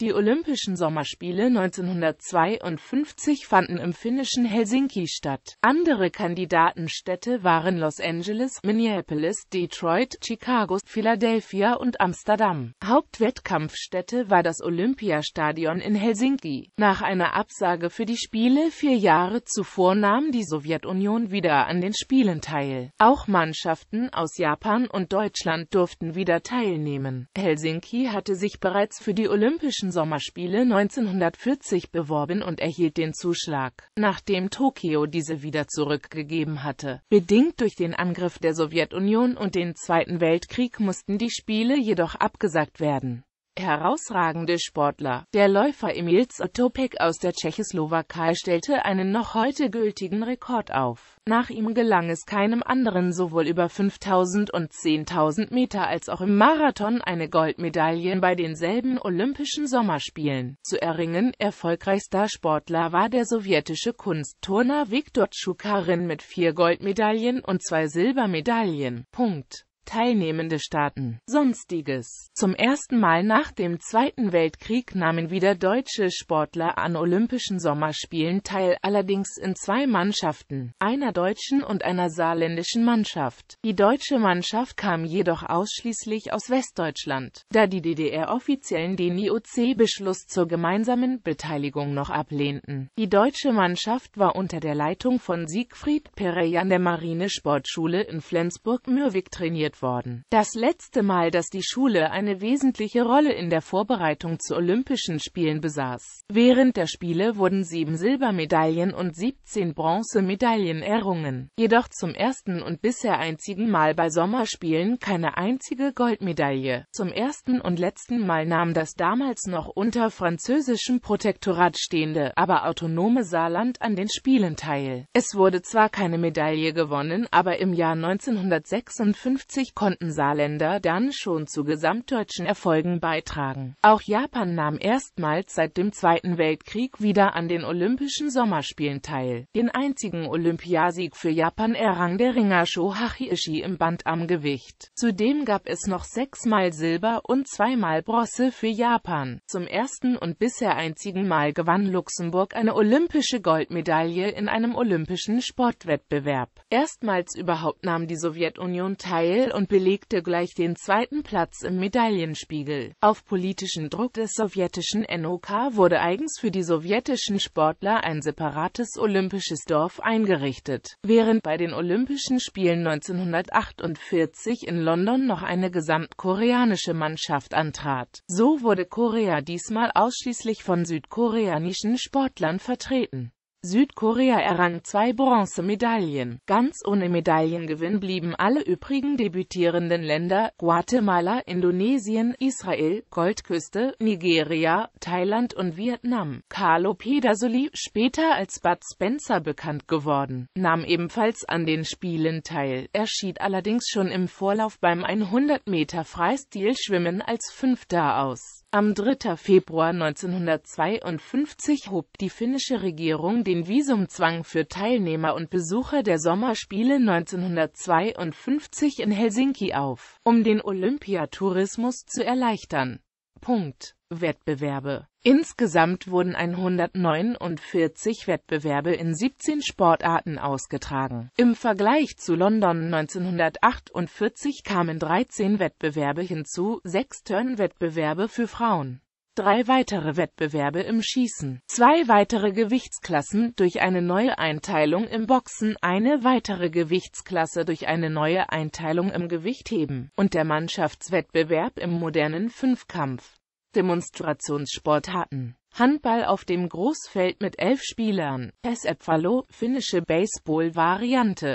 Die Olympischen Sommerspiele 1952 fanden im finnischen Helsinki statt. Andere Kandidatenstädte waren Los Angeles, Minneapolis, Detroit, Chicago, Philadelphia und Amsterdam. Hauptwettkampfstätte war das Olympiastadion in Helsinki. Nach einer Absage für die Spiele vier Jahre zuvor nahm die Sowjetunion wieder an den Spielen teil. Auch Mannschaften aus Japan und Deutschland durften wieder teilnehmen. Helsinki hatte sich bereits für die Olympischen Sommerspiele 1940 beworben und erhielt den Zuschlag, nachdem Tokio diese wieder zurückgegeben hatte. Bedingt durch den Angriff der Sowjetunion und den Zweiten Weltkrieg mussten die Spiele jedoch abgesagt werden herausragende Sportler. Der Läufer Emil Otopek aus der Tschechoslowakei stellte einen noch heute gültigen Rekord auf. Nach ihm gelang es keinem anderen sowohl über 5000 und 10.000 Meter als auch im Marathon eine Goldmedaille bei denselben Olympischen Sommerspielen zu erringen. Erfolgreichster Sportler war der sowjetische Kunstturner Viktor Tschukarin mit vier Goldmedaillen und zwei Silbermedaillen. Punkt. Teilnehmende Staaten. Sonstiges. Zum ersten Mal nach dem Zweiten Weltkrieg nahmen wieder deutsche Sportler an Olympischen Sommerspielen teil, allerdings in zwei Mannschaften, einer deutschen und einer saarländischen Mannschaft. Die deutsche Mannschaft kam jedoch ausschließlich aus Westdeutschland, da die DDR-Offiziellen den IOC-Beschluss zur gemeinsamen Beteiligung noch ablehnten. Die deutsche Mannschaft war unter der Leitung von Siegfried Perey an der Marinesportschule in Flensburg-Mürwik trainiert worden. Das letzte Mal, dass die Schule eine wesentliche Rolle in der Vorbereitung zu Olympischen Spielen besaß. Während der Spiele wurden sieben Silbermedaillen und 17 Bronzemedaillen errungen, jedoch zum ersten und bisher einzigen Mal bei Sommerspielen keine einzige Goldmedaille. Zum ersten und letzten Mal nahm das damals noch unter französischem Protektorat stehende, aber autonome Saarland an den Spielen teil. Es wurde zwar keine Medaille gewonnen, aber im Jahr 1956 1990 konnten Saarländer dann schon zu gesamtdeutschen Erfolgen beitragen. Auch Japan nahm erstmals seit dem Zweiten Weltkrieg wieder an den Olympischen Sommerspielen teil. Den einzigen Olympiasieg für Japan errang der Ringer Shohachi Ishii im Gewicht. Zudem gab es noch sechsmal Silber und zweimal Bronze für Japan. Zum ersten und bisher einzigen Mal gewann Luxemburg eine olympische Goldmedaille in einem olympischen Sportwettbewerb. Erstmals überhaupt nahm die Sowjetunion teil, und belegte gleich den zweiten Platz im Medaillenspiegel. Auf politischen Druck des sowjetischen NOK wurde eigens für die sowjetischen Sportler ein separates olympisches Dorf eingerichtet, während bei den Olympischen Spielen 1948 in London noch eine gesamtkoreanische Mannschaft antrat. So wurde Korea diesmal ausschließlich von südkoreanischen Sportlern vertreten. Südkorea errang zwei Bronzemedaillen. Ganz ohne Medaillengewinn blieben alle übrigen debütierenden Länder Guatemala, Indonesien, Israel, Goldküste, Nigeria, Thailand und Vietnam. Carlo Pedersoli, später als Bud Spencer bekannt geworden, nahm ebenfalls an den Spielen teil. Er schied allerdings schon im Vorlauf beim 100 meter freistil schwimmen als Fünfter aus. Am 3. Februar 1952 hob die finnische Regierung den den Visumzwang für Teilnehmer und Besucher der Sommerspiele 1952 in Helsinki auf, um den Olympiatourismus zu erleichtern. Punkt. Wettbewerbe Insgesamt wurden 149 Wettbewerbe in 17 Sportarten ausgetragen. Im Vergleich zu London 1948 kamen 13 Wettbewerbe hinzu, 6 Turnwettbewerbe für Frauen drei weitere Wettbewerbe im Schießen, zwei weitere Gewichtsklassen durch eine neue Einteilung im Boxen, eine weitere Gewichtsklasse durch eine neue Einteilung im Gewichtheben und der Mannschaftswettbewerb im modernen Fünfkampf. Demonstrationssport hatten. Handball auf dem Großfeld mit elf Spielern, Pesepfalo, finnische Baseball-Variante.